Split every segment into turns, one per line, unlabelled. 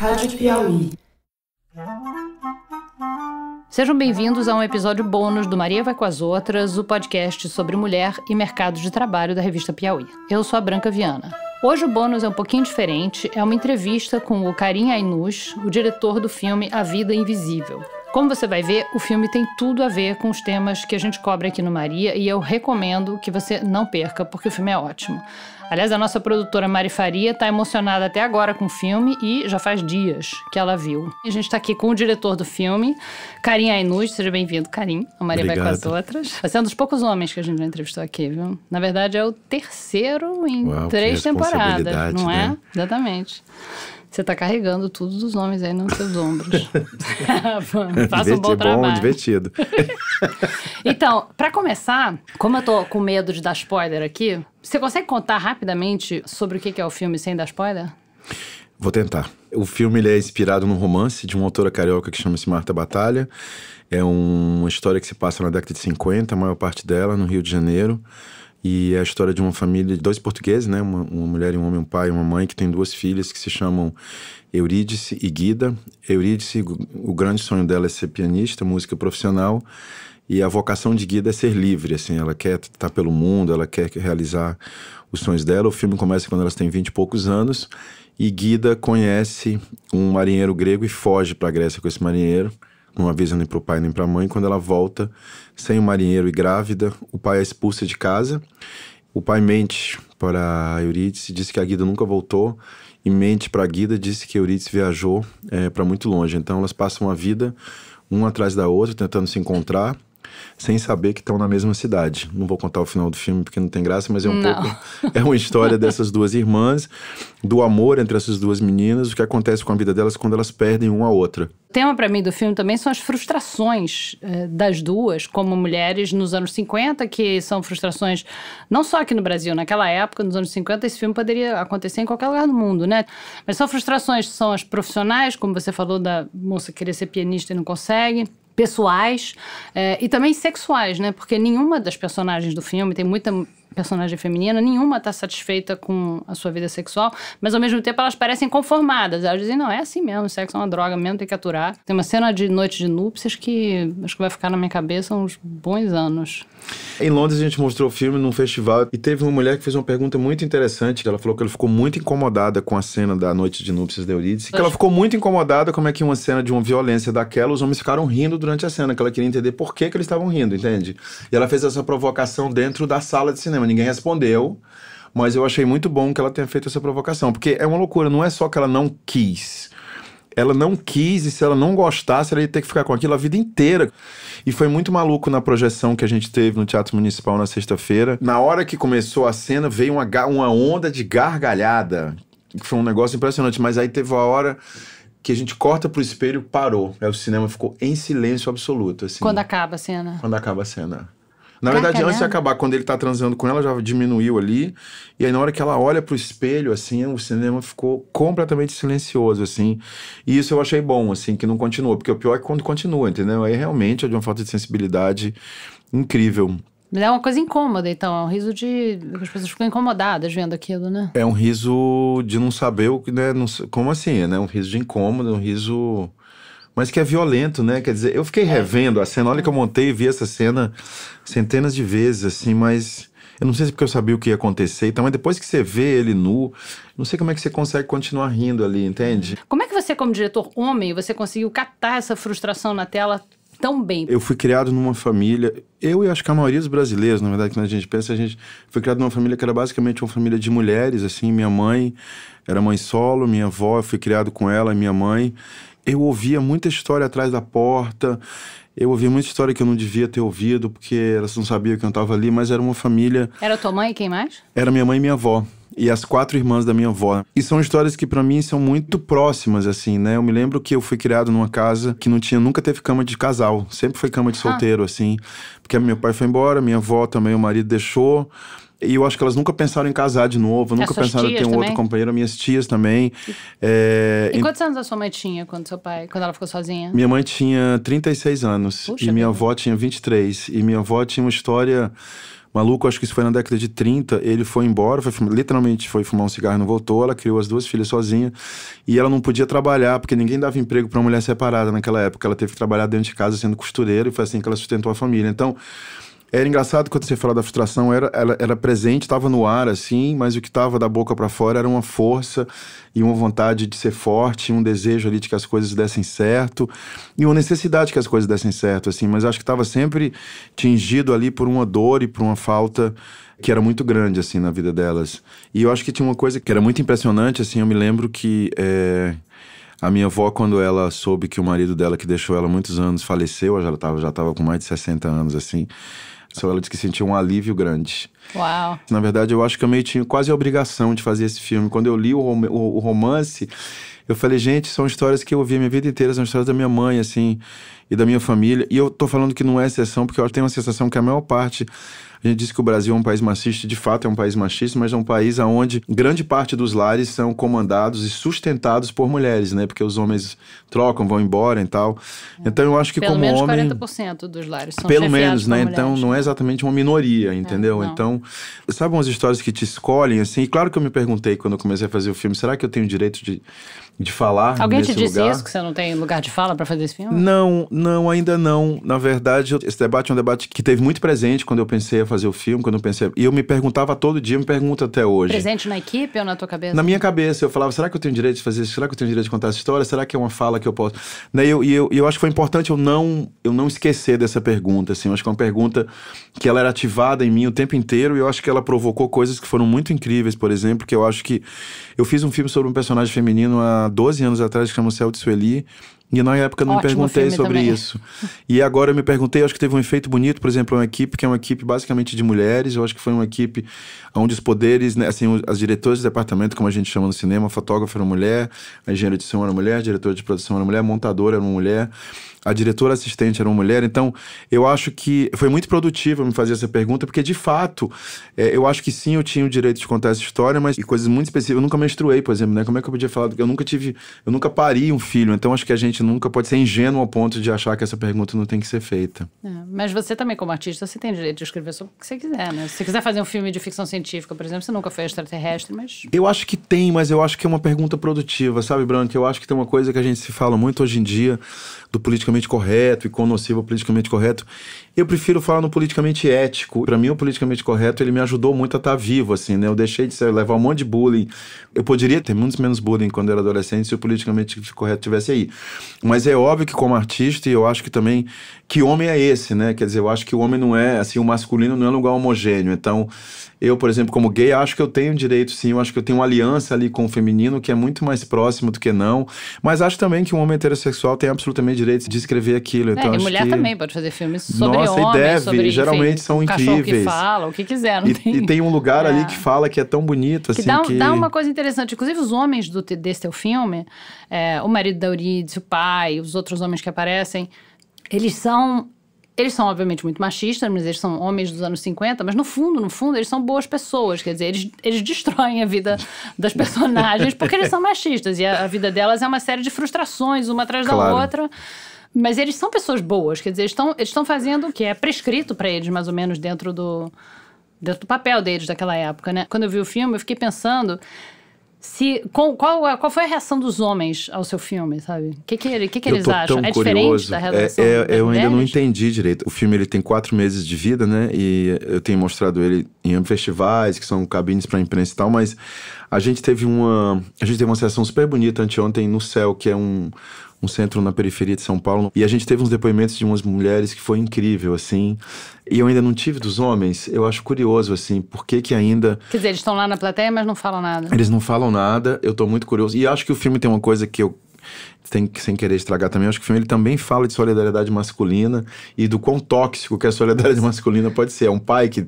Rádio Piauí. Sejam bem-vindos a um episódio bônus do Maria Vai com as Outras, o podcast sobre mulher e mercado de trabalho da revista Piauí. Eu sou a Branca Viana. Hoje o bônus é um pouquinho diferente, é uma entrevista com o Karim Ainus, o diretor do filme A Vida Invisível. Como você vai ver, o filme tem tudo a ver com os temas que a gente cobre aqui no Maria e eu recomendo que você não perca, porque o filme é ótimo. Aliás, a nossa produtora Mari Faria está emocionada até agora com o filme e já faz dias que ela viu. A gente está aqui com o diretor do filme, Karim Ainuz. Seja bem-vindo, Karim. A Maria Obrigado. vai com as outras. Você é um dos poucos homens que a gente já entrevistou aqui, viu? Na verdade, é o terceiro em Uau, três temporadas, não é? Né? Exatamente. Você tá carregando tudo dos homens aí nos seus ombros. Faça um bom trabalho. bom, divertido. então, para começar, como eu tô com medo de dar spoiler aqui, você consegue contar rapidamente sobre o que é o filme sem dar spoiler?
Vou tentar. O filme é inspirado num romance de uma autora carioca que chama-se Marta Batalha. É um, uma história que se passa na década de 50, a maior parte dela, no Rio de Janeiro. E é a história de uma família de dois portugueses, né? Uma, uma, mulher e um homem, um pai e uma mãe, que tem duas filhas que se chamam Eurídice e Guida. Eurídice, o grande sonho dela é ser pianista, música profissional. E a vocação de Guida é ser livre, assim. Ela quer estar pelo mundo, ela quer realizar os sonhos dela. O filme começa quando elas têm vinte e poucos anos. E Guida conhece um marinheiro grego e foge para a Grécia com esse marinheiro uma avisa nem para o pai nem para a mãe. Quando ela volta, sem o marinheiro e grávida, o pai é expulsa de casa. O pai mente para Eurídice, diz que a Guida nunca voltou. E mente para a Guida, disse que Eurídice viajou é, eh, para muito longe. Então elas passam a vida, uma atrás da outra, tentando se encontrar sem saber que estão na mesma cidade. Não vou contar o final do filme porque não tem graça, mas é um não. pouco é uma história dessas duas irmãs, do amor entre essas duas meninas, o que acontece com a vida delas quando elas perdem uma a outra.
O tema para mim do filme também são as frustrações eh, das duas como mulheres nos anos 50, que são frustrações não só aqui no Brasil, naquela época, nos anos 50, esse filme poderia acontecer em qualquer lugar do mundo, né? Mas são frustrações, são as profissionais, como você falou da moça querer ser pianista e não consegue, pessoais eh, e também sexuais, né? Porque nenhuma das personagens do filme tem muita personagem feminina, nenhuma está satisfeita com a sua vida sexual, mas ao mesmo tempo elas parecem conformadas. Elas dizem, não, é assim mesmo, o sexo é uma droga mesmo, tem que aturar. Tem uma cena de noite de núpcias que acho que vai ficar na minha cabeça uns bons anos.
Em Londres a gente mostrou o filme num festival e teve uma mulher que fez uma pergunta muito interessante. Ela falou que ela ficou muito incomodada com a cena da noite de núpcias de Eurídice, que ela ficou muito incomodada como é que uma cena de uma violência daquela, os homens ficaram rindo durante a cena, que ela queria entender por que, que eles estavam rindo, entende? E ela fez essa provocação dentro da sala de cinema cinema, ninguém respondeu. Mas eu achei muito bom que ela tenha feito essa provocação, porque é uma loucura, não é só que ela não quis. Ela não quis, e se ela não gostasse, ela ia ter que ficar com aquilo a vida inteira. E foi muito maluco na projeção que a gente teve no Teatro Municipal na sexta-feira. Na hora que começou a cena, veio uma, uma onda de gargalhada. Foi um negócio impressionante, mas aí teve uma hora que a gente corta pro espelho, parou. Aí o cinema ficou em silêncio absoluto, assim. Quando
acaba a cena.
Quando acaba a cena. Na verdade, antes de acabar, quando ele tá transando com ela, já diminuiu ali. E aí, na hora que ela olha pro espelho, assim, o cinema ficou completamente silencioso, assim. E isso eu achei bom, assim, que não continuou Porque o pior é quando continua, entendeu? Aí realmente é de uma falta de sensibilidade incrível.
É uma coisa incômoda, então. É um riso de. As pessoas ficam incomodadas vendo aquilo, né?
É um riso de não saber o que. Né? Não... Como assim, é, né? Um riso de incômodo, um riso mas que é violento, né? Quer dizer, eu fiquei é. revendo a cena, olha que eu montei e vi essa cena centenas de vezes, assim, mas eu não sei se porque eu sabia o que ia acontecer e tal, mas depois que você vê ele nu, não sei como é que você consegue continuar rindo ali, entende? Como
é que você, como diretor homem, você conseguiu captar essa frustração na tela tão bem? Eu
fui criado numa família, eu e acho que a maioria dos brasileiros, na verdade, quando a gente pensa, a gente foi criado numa família que era basicamente uma família de mulheres, assim, minha mãe era mãe solo, minha avó, eu fui criado com ela e minha mãe eu ouvia muita história atrás da porta, eu ouvia muita história que eu não devia ter ouvido, porque elas não sabiam que eu estava ali, mas era uma família.
Era tua mãe e quem mais?
Era minha mãe e minha avó. E as quatro irmãs da minha avó. E são histórias que para mim são muito próximas, assim, né? Eu me lembro que eu fui criado numa casa que não tinha, nunca teve cama de casal. Sempre foi cama de ah. solteiro, ah. assim. Porque meu pai foi embora, minha avó também, o marido deixou. E eu acho que elas nunca pensaram em casar de novo, nunca pensaram em ter um também? outro companheiro, minhas tias também. É, e em... quantos
anos a sua mãe tinha quando seu pai, quando ela ficou sozinha?
Minha mãe tinha 36 anos Puxa e minha vida. avó tinha 23. E minha avó tinha uma história maluco, acho que isso foi na década de 30. Ele foi embora, foi, literalmente foi fumar um cigarro, não voltou. Ela criou as duas filhas sozinha e ela não podia trabalhar porque ninguém dava emprego para uma mulher separada naquela época. Ela teve que trabalhar dentro de casa sendo costureira e foi assim que ela sustentou a família. Então, era engraçado quando você falava da frustração, era, ela era presente, estava no ar assim, mas o que estava da boca para fora era uma força e uma vontade de ser forte, um desejo ali de que as coisas dessem certo e uma necessidade que as coisas dessem certo assim, mas acho que estava sempre tingido ali por uma dor e por uma falta que era muito grande assim na vida delas. E eu acho que tinha uma coisa que era muito impressionante assim, eu me lembro que é... A minha avó, quando ela soube que o marido dela, que deixou ela muitos anos, faleceu, ela já estava já tava com mais de 60 anos, assim. Então ela disse que sentiu um alívio grande. Uau. Na verdade, eu acho que eu meio tinha quase a obrigação de fazer esse filme. Quando eu li o, rom o romance, eu falei, gente, são histórias que eu ouvi a minha vida inteira, são histórias da minha mãe, assim, e da minha família. E eu tô falando que não é exceção, porque eu tenho a sensação que a maior parte a gente disse que o Brasil é um país machista, de fato é um país machista, mas é um país onde grande parte dos lares são comandados e sustentados por mulheres, né? Porque os homens trocam, vão embora e tal. É. Então eu acho que pelo como menos homem...
40% dos lares são Pelo menos, né? Então
não é exatamente uma minoria, é, entendeu? É, então, sabe umas histórias que te escolhem, assim? E claro que eu me perguntei quando eu comecei a fazer o filme, será que eu tenho direito de de falar. Alguém te disse lugar. isso, que
você não tem lugar de fala para fazer esse filme?
Não, não, ainda não. Na verdade, esse debate é um debate que teve muito presente quando eu pensei a fazer o filme, quando eu pensei. E eu me perguntava todo dia, me pergunto até hoje.
Presente na equipe ou na tua cabeça? Na
minha cabeça, eu falava, será que eu tenho direito de fazer isso? Será que eu tenho direito de contar essa história? Será que é uma fala que eu posso. Né? E eu, eu, eu acho que foi importante eu não, eu não esquecer dessa pergunta, assim. Eu acho que é uma pergunta que ela era ativada em mim o tempo inteiro e eu acho que ela provocou coisas que foram muito incríveis, por exemplo, que eu acho que. Eu fiz um filme sobre um personagem feminino há há 12 anos atrás, que chama Celso Sueli, e na época eu não Ótimo me perguntei sobre também. isso. E agora eu me perguntei, acho que teve um efeito bonito, por exemplo, uma equipe que é uma equipe basicamente de mulheres, eu acho que foi uma equipe onde os poderes, né, assim, as diretoras de departamento, como a gente chama no cinema, fotógrafa era mulher, a engenheira de som era mulher, diretora de produção era mulher, montadora era uma mulher, a diretora assistente era uma mulher. Então, eu acho que foi muito produtivo me fazer essa pergunta, porque de fato, é, eu acho que sim, eu tinha o direito de contar essa história, mas e coisas muito específicas. Eu nunca menstruei, por exemplo, né? Como é que eu podia falar? Eu nunca tive, eu nunca pari um filho, então acho que a gente gente nunca pode ser ingênuo ao ponto de achar que essa pergunta não tem que ser feita. É,
mas você também, como artista, você tem direito de escrever sobre o que você quiser, né? Se você quiser fazer um filme de ficção científica, por exemplo, você nunca foi extraterrestre, mas.
Eu acho que tem, mas eu acho que é uma pergunta produtiva, sabe, Branco? Eu acho que tem uma coisa que a gente se fala muito hoje em dia do politicamente correto e quão nocivo politicamente correto. Eu prefiro falar no politicamente ético. Para mim, o politicamente correto, ele me ajudou muito a estar tá vivo, assim, né? Eu deixei de ser, levar um monte de bullying. Eu poderia ter muitos menos bullying quando era adolescente se o politicamente correto tivesse aí. Mas é óbvio que como artista, e eu acho que também que homem é esse, né? Quer dizer, eu acho que o homem não é, assim, o masculino não é um lugar homogêneo. Então, eu, por exemplo, como gay, acho que eu tenho direito, sim. Eu acho que eu tenho uma aliança ali com o feminino que é muito mais próximo do que não. Mas acho também que um homem heterossexual tem absolutamente direito de escrever aquilo. Então, é, acho mulher que... também
pode fazer filmes sobre Nossa, homens, e deve. Sobre, geralmente enfim, são um incríveis. que fala, o que quiser. E tem...
e, tem... um lugar é. ali que fala que é tão bonito, assim, que dá, que... dá uma coisa
interessante. Inclusive, os homens do, desse teu filme, é, o marido da Eurídice, o pai, os outros homens que aparecem eles são eles são, obviamente, muito machistas, mas eles são homens dos anos 50, mas no fundo, no fundo, eles são boas pessoas. Quer dizer, eles, eles destroem a vida das personagens porque eles são machistas. E a, a vida delas é uma série de frustrações, uma atrás claro. da outra. Mas eles são pessoas boas, quer dizer, eles estão, eles estão fazendo o que é prescrito para eles, mais ou menos, dentro do, dentro do papel deles daquela época, né? Quando eu vi o filme, eu fiquei pensando se com, qual, qual foi a reação dos homens ao seu filme, sabe? O que, que, que, que eles acham? é curioso. diferente da relação é, é Eu ainda não
entendi direito. O filme ele tem quatro meses de vida, né? E eu tenho mostrado ele em festivais, que são cabines para imprensa e tal, mas a gente teve uma. A gente teve uma sessão super bonita anteontem no Céu, que é um, um centro na periferia de São Paulo. E a gente teve uns depoimentos de umas mulheres que foi incrível, assim. E eu ainda não tive dos homens. Eu acho curioso, assim, por que que ainda...
Quer dizer, eles estão lá na plateia, mas não falam nada. Eles
não falam nada. Eu tô muito curioso. E acho que o filme tem uma coisa que eu sem, sem querer estragar também, acho que o filme ele também fala de solidariedade masculina e do quão tóxico que é a solidariedade masculina pode ser. É um pai que,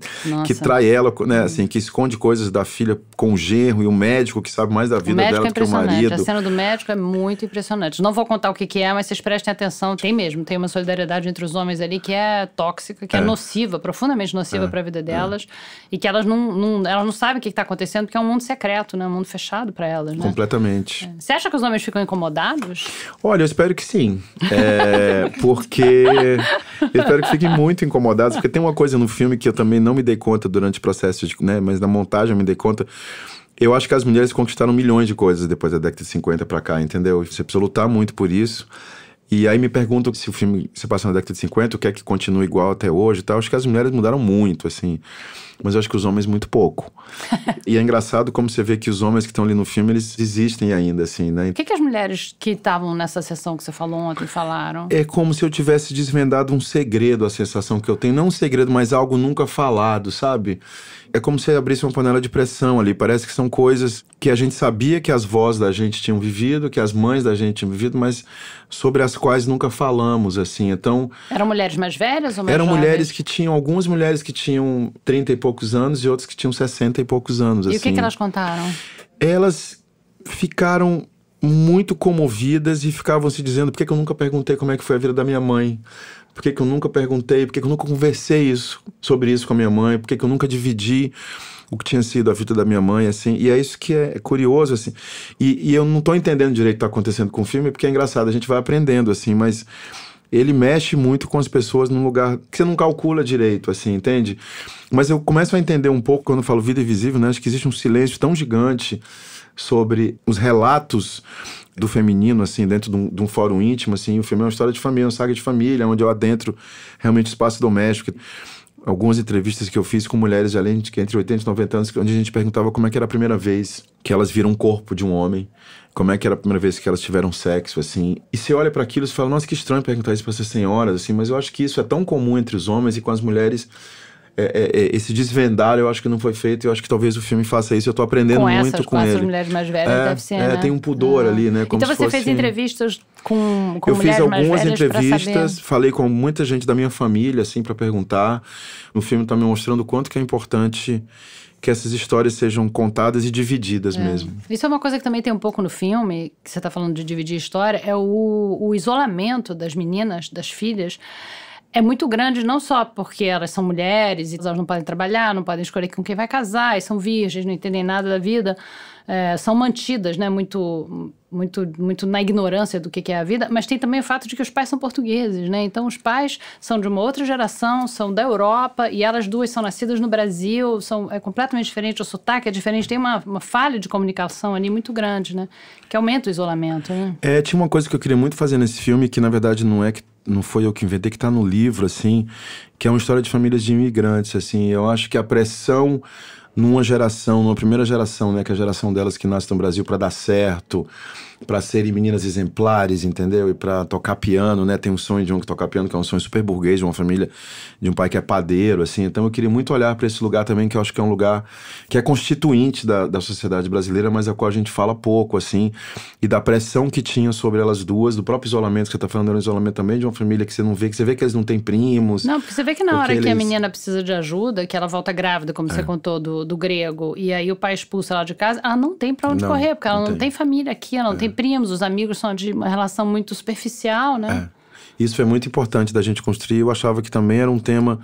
que trai ela, né, assim, que esconde coisas da filha com o genro e o médico que sabe mais da vida dela é do que o marido. A cena
do médico é muito impressionante. Não vou contar o que, que é, mas vocês prestem atenção, tem mesmo, tem uma solidariedade entre os homens ali que é tóxica, que é, é nociva, profundamente nociva é. para a vida é. delas e que elas não, não, elas não sabem o que está acontecendo porque é um mundo secreto, né, um mundo fechado para elas. Né?
Completamente. É.
Você acha que os homens ficam incomodados?
Olha, eu espero que sim. É, porque eu espero que fiquem muito incomodados, porque tem uma coisa no filme que eu também não me dei conta durante o processo, de, né, mas na montagem eu me dei conta. Eu acho que as mulheres conquistaram milhões de coisas depois da década de 50 para cá, entendeu? Você precisa lutar muito por isso. E aí me perguntam se o filme se passa na década de 50, o que é que continua igual até hoje e tal. Acho que as mulheres mudaram muito, assim. Mas eu acho que os homens muito pouco. e é engraçado como você vê que os homens que estão ali no filme, eles existem ainda, assim, né? O
que, que as mulheres que estavam nessa sessão que você falou ontem falaram? É
como se eu tivesse desvendado um segredo, a sensação que eu tenho. Não um segredo, mas algo nunca falado, sabe? é como se abrisse uma panela de pressão ali. Parece que são coisas que a gente sabia que as vozes da gente tinham vivido, que as mães da gente tinham vivido, mas sobre as quais nunca falamos, assim. Então.
Eram mulheres mais velhas ou mais Eram jovens? mulheres
que tinham, algumas mulheres que tinham 30 e poucos anos e outras que tinham 60 e poucos anos. E assim. o que, que assim. elas contaram? Elas ficaram muito comovidas e ficavam se dizendo: por que, que eu nunca perguntei como é que foi a vida da minha mãe? Por que, que eu nunca perguntei? Por que, que eu nunca conversei isso, sobre isso com a minha mãe? Por que, que eu nunca dividi o que tinha sido a vida da minha mãe, assim? E é isso que é, é curioso, assim. E, e eu não estou entendendo direito o que tá acontecendo com o filme, porque é engraçado, a gente vai aprendendo, assim, mas ele mexe muito com as pessoas num lugar que você não calcula direito, assim, entende? Mas eu começo a entender um pouco quando eu falo vida invisível, né? Acho que existe um silêncio tão gigante sobre os relatos do feminino, assim, dentro de um, de um, fórum íntimo, assim, o filme é uma história de família, é uma saga de família, onde eu adentro realmente o espaço doméstico. Algumas entrevistas que eu fiz com mulheres de além de que entre 80 e 90 anos, onde a gente perguntava como é que era a primeira vez que elas viram o um corpo de um homem, como é que era a primeira vez que elas tiveram sexo, assim. E você olha para aquilo e fala, nossa, que estranho perguntar isso para essas senhoras, assim, mas eu acho que isso é tão comum entre os homens e com as mulheres é, é, é, esse desvendar eu acho que não foi feito. Eu acho que talvez o filme faça isso. Eu tô aprendendo com muito essas, com, com ele. essas mulheres
mais velhas, é, deve ser, é, né? Tem um
pudor ah. ali, né? Como então você fosse... fez
entrevistas com, com eu mulheres mais velhas Eu fiz algumas entrevistas,
falei com muita gente da minha família, assim, para perguntar. O filme tá me mostrando o quanto que é importante que essas histórias sejam contadas e divididas é. mesmo.
Isso é uma coisa que também tem um pouco no filme, que você está falando de dividir história, é o, o isolamento das meninas, das filhas é muito grande, não só porque elas são mulheres e elas não podem trabalhar, não podem escolher com quem vai casar, e são virgens, não entendem nada da vida, é, são mantidas, né, muito muito, muito na ignorância do que é a vida, mas tem também o fato de que os pais são portugueses, né? Então os pais são de uma outra geração, são da Europa e elas duas são nascidas no Brasil, são é completamente diferente, o sotaque é diferente, tem uma, uma falha de comunicação ali muito grande, né? Que aumenta o isolamento, né?
É, tinha uma coisa que eu queria muito fazer nesse filme que na verdade não é que não foi eu que inventei, é que está no livro, assim, que é uma história de famílias de imigrantes, assim. Eu acho que a pressão numa geração, numa primeira geração, né, que é a geração delas que nasce no Brasil para dar certo, para serem meninas exemplares, entendeu? E para tocar piano, né? Tem um sonho de um que toca piano, que é um sonho super burguês, de uma família, de um pai que é padeiro, assim. Então eu queria muito olhar para esse lugar também, que eu acho que é um lugar que é constituinte da, da sociedade brasileira, mas a qual a gente fala pouco, assim, e da pressão que tinha sobre elas duas, do próprio isolamento, que você tá falando, do isolamento também, de uma família que você não vê, que você vê que eles não têm primos. Não, porque
você vê que na hora eles... que a menina precisa de ajuda, que ela volta grávida, como é. você contou do do, grego e aí o pai expulsa ela de casa, ela não tem para onde não, correr, porque ela não tem. tem, família aqui, ela não é. tem primos, os amigos são de uma relação muito superficial, né? É.
Isso é muito importante da gente construir. Eu achava que também era um tema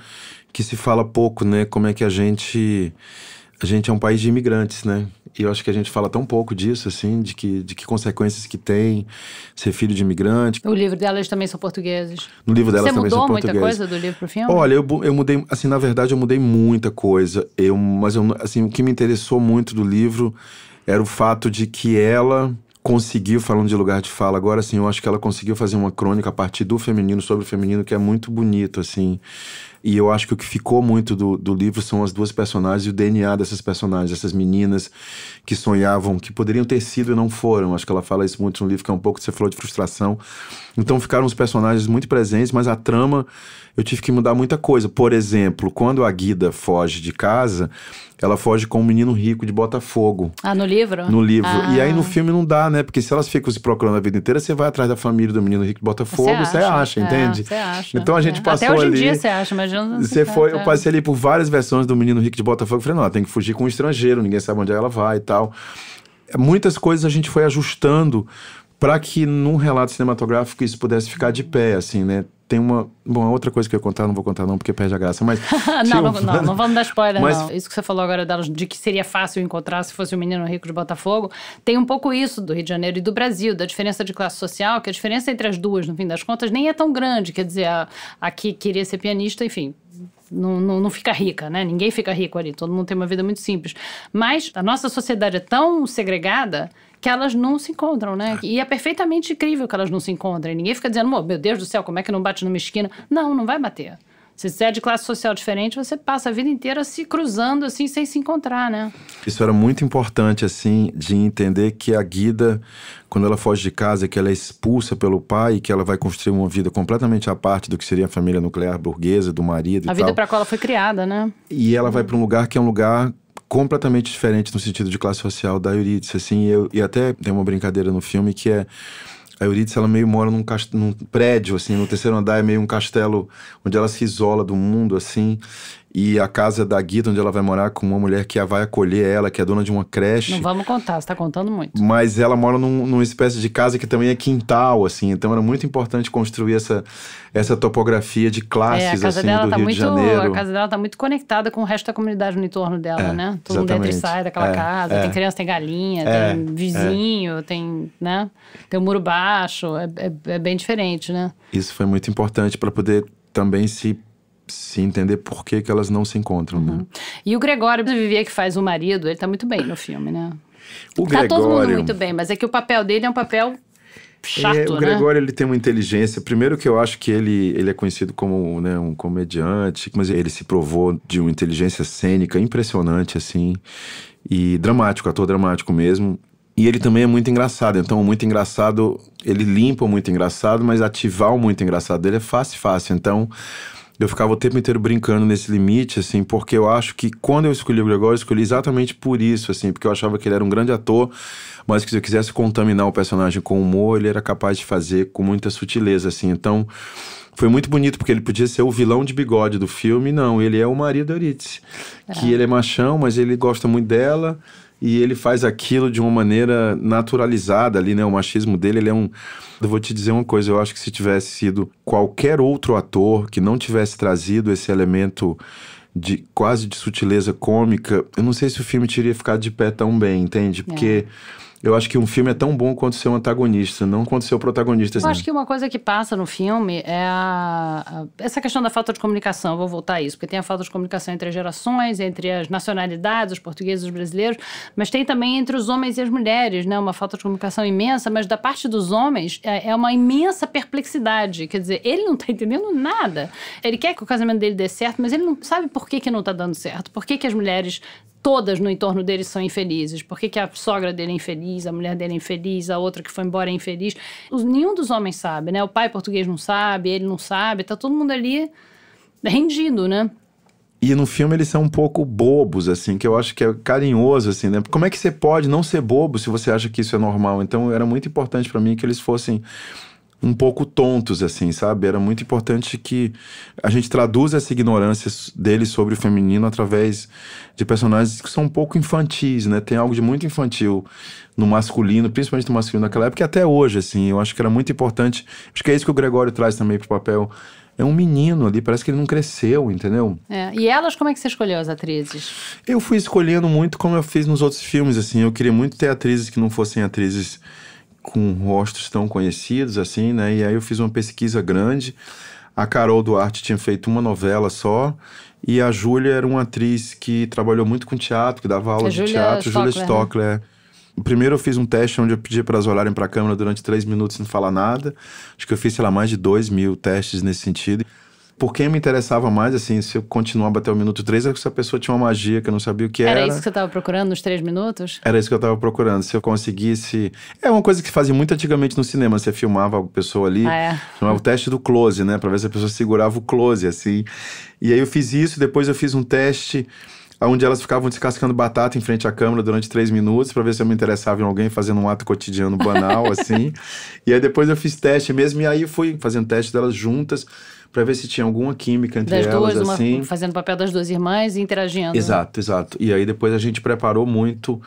que se fala pouco, né? Como é que a gente a gente é um país de imigrantes, né? E eu acho que a gente fala tão pouco disso, assim, de que, de que consequências que tem ser filho de imigrante. O
livro delas também são portugueses. No livro delas Você também são portugueses. Você mudou muita coisa do livro pro filme? Olha,
eu, eu mudei, assim, na verdade eu mudei muita coisa. Eu, mas, eu, assim, o que me interessou muito do livro era o fato de que ela conseguiu, falando de lugar de fala agora, assim, eu acho que ela conseguiu fazer uma crônica a partir do feminino, sobre o feminino, que é muito bonito, assim. E eu acho que o que ficou muito do, do livro são as duas personagens e o DNA dessas personagens, essas meninas que sonhavam, que poderiam ter sido e não foram. Acho que ela fala isso muito no livro, que é um pouco que você falou de frustração. Então ficaram os personagens muito presentes, mas a trama eu tive que mudar muita coisa. Por exemplo, quando a Guida foge de casa, ela foge com um menino rico de Botafogo.
Ah, no livro? No livro. Ah. E aí no ah.
filme não dá, né? Porque se elas ficam se procurando a vida inteira, você vai atrás da família do menino rico de Botafogo, você acha, acha é, entende? Você acha. Então a gente é. passou ali. Até hoje em dia você
acha, mas viajando. Você foi, eu é. passei
ali por várias versões do Menino Rico de Botafogo. Falei, não, tem que fugir com um estrangeiro, ninguém sabe onde ela vai e tal. Muitas coisas a gente foi ajustando para que num relato cinematográfico isso pudesse ficar de pé, assim, né? Tem uma. Bom, é outra coisa que eu ia contar, não vou contar, não, porque perde a graça, mas. não, não, não, não, vamos dar
spoiler, mas... não. Isso que você falou agora de que seria fácil encontrar se fosse um menino rico de Botafogo. Tem um pouco isso do Rio de Janeiro e do Brasil, da diferença de classe social, que a diferença entre as duas, no fim das contas, nem é tão grande. Quer dizer, a, a que queria ser pianista, enfim, não, não, não, fica rica, né? Ninguém fica rico ali, todo mundo tem uma vida muito simples. Mas a nossa sociedade é tão segregada que elas não se encontram, né? E é perfeitamente incrível que elas não se encontrem. Ninguém fica dizendo, oh, meu Deus do céu, como é que não bate numa esquina? Não, não vai bater. Se você é de classe social diferente, você passa a vida inteira se cruzando, assim, sem se encontrar, né?
Isso era muito importante, assim, de entender que a Guida, quando ela foge de casa, que ela é expulsa pelo pai, que ela vai construir uma vida completamente à parte do que seria a família nuclear burguesa, do marido a e tal. A vida para
qual ela foi criada, né?
E ela vai para um lugar que é um lugar completamente diferente no sentido de classe social da Eurídice, assim, e, eu, e até tem uma brincadeira no filme que é a Eurídice, ela meio mora num, cast... num prédio, assim, no terceiro andar, é meio um castelo onde ela se isola do mundo, assim e a casa da Guida, onde ela vai morar com uma mulher que a vai acolher ela, que é dona de uma creche. Não
vamos contar, você tá contando muito.
Mas ela mora num, numa espécie de casa que também é quintal, assim, então era muito importante construir essa, essa topografia de classes, é, assim, do tá Rio muito, de Janeiro. A casa
dela tá muito conectada com o resto da comunidade no entorno dela, é, né? Todo exatamente. mundo entra e sai daquela é, casa, é. tem criança, tem galinha, é, tem é. vizinho, tem, né? Tem um muro baixo, é bem diferente, né?
Isso foi muito importante para poder também se se entender por que, que elas não se encontram. Né? Uhum. Né?
E o Gregório vivia que faz o marido, ele tá muito bem no filme, né?
O tá Gregório... todo mundo muito
bem, mas é que o papel dele é um papel chato, é, O né? Gregório,
ele tem uma inteligência. Primeiro que eu acho que ele, ele é conhecido como né, um comediante, mas ele se provou de uma inteligência cênica impressionante, assim. E dramático, ator dramático mesmo. E ele também é muito engraçado. Então, o muito engraçado, ele limpa o muito engraçado, mas ativar o muito engraçado dele é fácil, fácil. Então, eu ficava o tempo inteiro brincando nesse limite, assim, porque eu acho que quando eu escolhi o Gregório, eu escolhi exatamente por isso, assim, porque eu achava que ele era um grande ator, mas que se eu quisesse contaminar o personagem com humor, ele era capaz de fazer com muita sutileza, assim. Então, foi muito bonito, porque ele podia ser o vilão de bigode do filme, não, ele é o marido da Eurídice, é. que ele é machão, mas ele gosta muito dela e ele faz aquilo de uma maneira naturalizada ali, né? O machismo dele, ele é um. Eu vou te dizer uma coisa, eu acho que se tivesse sido qualquer outro ator que não tivesse trazido esse elemento de quase de sutileza cômica, eu não sei se o filme teria ficado de pé tão bem, entende? Porque. É eu acho que um filme é tão bom quanto ser o antagonista, não quanto ser o protagonista. Eu assim. acho que
uma coisa que passa no filme é a, a, essa questão da falta de comunicação. Eu vou voltar a isso, porque tem a falta de comunicação entre as gerações, entre as nacionalidades, os portugueses e os brasileiros, mas tem também entre os homens e as mulheres, né? Uma falta de comunicação imensa, mas da parte dos homens é, é uma imensa perplexidade. Quer dizer, ele não está entendendo nada. Ele quer que o casamento dele dê certo, mas ele não sabe por que, que não está dando certo, por que, que as mulheres todas no entorno dele são infelizes. Por que, que a sogra dele é infeliz, a mulher dele é infeliz, a outra que foi embora é infeliz? Os, nenhum dos homens sabe, né? O pai português não sabe, ele não sabe, tá todo mundo ali rendido, né?
E no filme eles são um pouco bobos, assim, que eu acho que é carinhoso, assim, né? Como é que você pode não ser bobo se você acha que isso é normal? Então era muito importante para mim que eles fossem um pouco tontos, assim, sabe? Era muito importante que a gente traduza essa ignorância dele sobre o feminino através de personagens que são um pouco infantis, né? Tem algo de muito infantil no masculino, principalmente no masculino naquela época, e até hoje, assim. Eu acho que era muito importante. Acho que é isso que o Gregório traz também pro papel. É um menino ali, parece que ele não cresceu, entendeu?
É. E elas, como é que você escolheu as atrizes?
Eu fui escolhendo muito como eu fiz nos outros filmes, assim. Eu queria muito ter atrizes que não fossem atrizes com rostos tão conhecidos assim, né? E aí eu fiz uma pesquisa grande. A Carol Duarte tinha feito uma novela só e a Júlia era uma atriz que trabalhou muito com teatro, que dava aula de teatro, Júlia Stockler. Né? É. Primeiro eu fiz um teste onde eu pedi para elas olharem para a câmera durante três minutos sem falar nada. Acho que eu fiz, sei lá, mais de dois mil testes nesse sentido. Por quem me interessava mais, assim, se eu continuava até o minuto 3, é que essa pessoa tinha uma magia que eu não sabia o que era. Era isso que você
estava procurando nos três minutos?
Era isso que eu estava procurando. Se eu conseguisse. É uma coisa que fazia muito antigamente no cinema. Você filmava a pessoa ali, ah, é. chamava o teste do close, né? Pra ver se a pessoa segurava o close, assim. E aí eu fiz isso, depois eu fiz um teste onde elas ficavam descascando batata em frente à câmera durante três minutos para ver se eu me interessava em alguém fazendo um ato cotidiano banal, assim. E aí depois eu fiz teste mesmo, e aí fui fazendo teste delas juntas para ver se tinha alguma química entre das elas duas, assim. Uma,
fazendo papel das duas irmãs e interagindo. Exato,
exato. E aí depois a gente preparou muito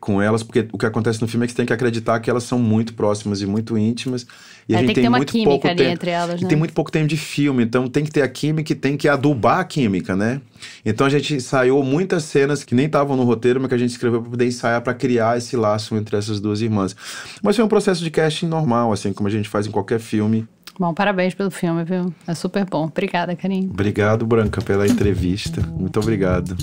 com elas, porque o que acontece no filme é que você tem que acreditar que elas são muito próximas e muito íntimas. E é, a gente tem, tem muito pouco tempo, entre elas, né? tem muito pouco tempo de filme, então tem que ter a química e tem que adubar a química, né? Então a gente ensaiou muitas cenas que nem estavam no roteiro, mas que a gente escreveu para poder ensaiar para criar esse laço entre essas duas irmãs. Mas foi um processo de casting normal, assim como a gente faz em qualquer filme.
Bom, parabéns pelo filme, viu? É super bom. Obrigada, Karim.
Obrigado, Branca, pela entrevista. Muito obrigado.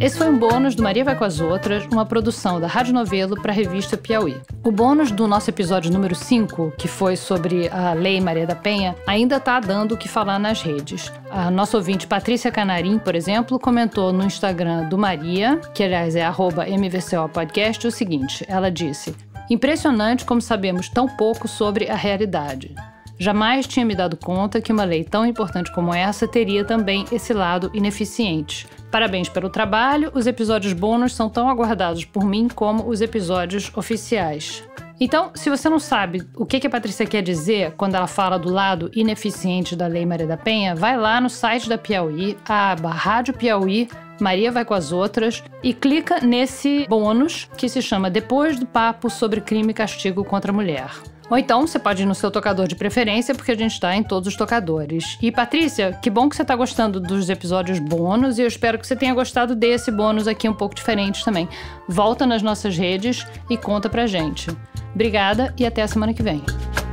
Esse foi um bônus do Maria Vai com as Outras, uma produção da Rádio Novelo para a revista Piauí. O bônus do nosso episódio número 5, que foi sobre a Lei Maria da Penha, ainda está dando o que falar nas redes. A nossa ouvinte Patrícia Canarim, por exemplo, comentou no Instagram do Maria, que aliás é MVCOpodcast, o seguinte: ela disse. Impressionante como sabemos tão pouco sobre a realidade. Jamais tinha me dado conta que uma lei tão importante como essa teria também esse lado ineficiente. Parabéns pelo trabalho, os episódios bônus são tão aguardados por mim como os episódios oficiais. Então, se você não sabe o que a Patrícia quer dizer quando ela fala do lado ineficiente da Lei Maria da Penha, vai lá no site da Piauí, a aba Rádio Piauí Maria vai com as outras e clica nesse bônus que se chama Depois do Papo sobre Crime e Castigo contra a Mulher. Ou então você pode ir no seu tocador de preferência, porque a gente está em todos os tocadores. E Patrícia, que bom que você está gostando dos episódios bônus e eu espero que você tenha gostado desse bônus aqui um pouco diferente também. Volta nas nossas redes e conta pra gente. Obrigada e até a semana que vem.